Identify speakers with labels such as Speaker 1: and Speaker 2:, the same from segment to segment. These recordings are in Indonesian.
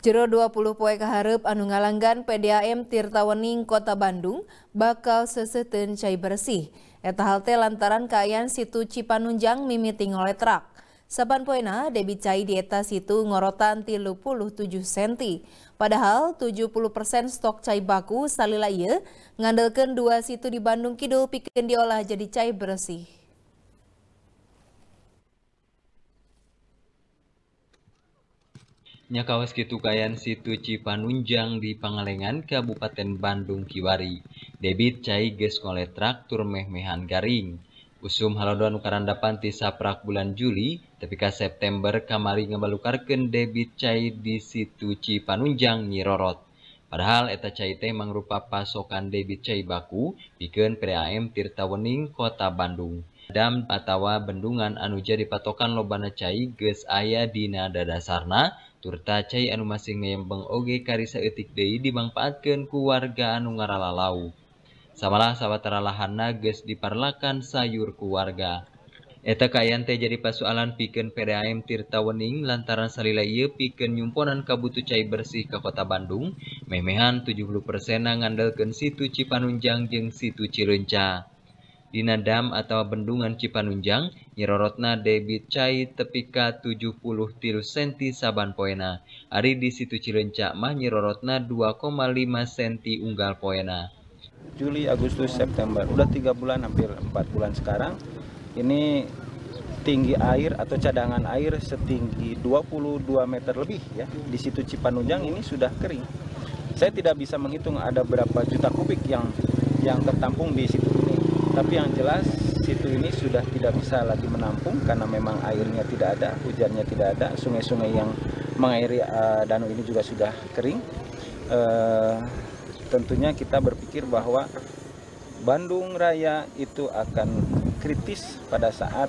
Speaker 1: Jero 20 poe kaharep anu ngalanggan PDAM Tirtawening Kota Bandung bakal seseten cai bersih. Eta halte lantaran kayaan situ Cipanunjang mimiti oleh trak. Saban poena debit cai di eta situ ngorotan tilu puluh tujuh senti. Padahal 70% stok cai baku salila iya ngandelkan dua situ di Bandung Kidul pikin diolah jadi cai bersih.
Speaker 2: Kawaskitukukaian Situ Cipanunjang di Panenngan Kabupaten Bandung Kiwari. Debit Cai gekolettrakttur Mehmehan garing. Usum halan ukaaran Dapan ti saprak bulan Juli te September kamari ngeballukukaken debit Cai di Situ Ci Panunjang Nyiroro. Perhal eta Caite mangrupa pasokan debit Cai baku pikenunPRAM Tirtawenning Kota Bandung. Dam Patawa Benungan Anuja dip pattokan Lobana Chai ges aya di nada Dasarna, Turta Cai Anumasing Membeng oge karisyutik Day dimanfaatkan keluarga Umgaraalalau. Samalah sawwatara Lahana ges diperlakan sayur keluarga. Ettaente jadi pasuaalan piken PdaAM Tirtawening lantaran Salila ypikken nyponan kabutu Cai bersih ke kota Bandung, Memehan 70% ngandalken Situ Cipanunjang jeungng Situ Cirenca. Dinadam atau Bendungan Cipanunjang, Nyirorotna debit cai tepika 70 tilu senti saban poena. Ari di situ Cilenca mah Nyirorotna 2,5 senti unggal poena. Juli,
Speaker 3: Agustus, September. Udah tiga bulan, hampir empat bulan sekarang. Ini tinggi air atau cadangan air setinggi 22 meter lebih ya. Di situ Cipanunjang ini sudah kering. Saya tidak bisa menghitung ada berapa juta kubik yang yang tertampung di situ tapi yang jelas situ ini sudah tidak bisa lagi menampung karena memang airnya tidak ada hujannya tidak ada sungai-sungai yang mengairi uh, danau ini juga sudah kering uh, tentunya kita berpikir bahwa Bandung Raya itu akan kritis pada saat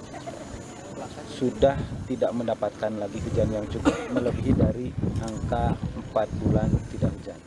Speaker 3: sudah tidak mendapatkan lagi hujan yang cukup melebihi dari angka 4 bulan tidak hujan.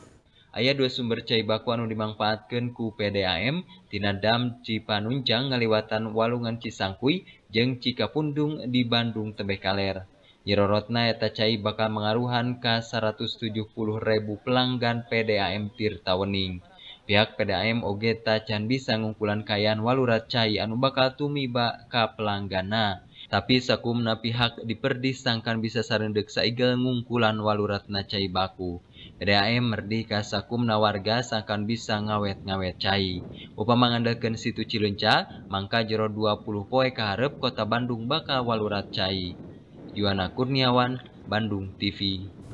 Speaker 2: A dua sumber cai bakuanu dimanfaatken ku PdaAM Tina Dam cipanunca ngaliwatan walungan cisangkui jeng Ckap pundung di Bandung tembe kaler Nyirorona ya ta cai baka mengaruhan ka 170ribu pelanggan PdaAMtir taing pihak PAM ogeta can bisa ngngumpulan kaan walurat cai anu bakal tumi bak ka pelaangana. Tapi sakumna pihak diperdisangkan bisa sarendek saigel ngungkulan waluratna cai baku. DAM merdeka sakumna warga sangkan bisa ngawet-ngawet cai. Upama ngandalkeun situ cilenca, mangka jero 20 poe keharap kota Bandung bakal walurat cai. Yuana Kurniawan, Bandung TV.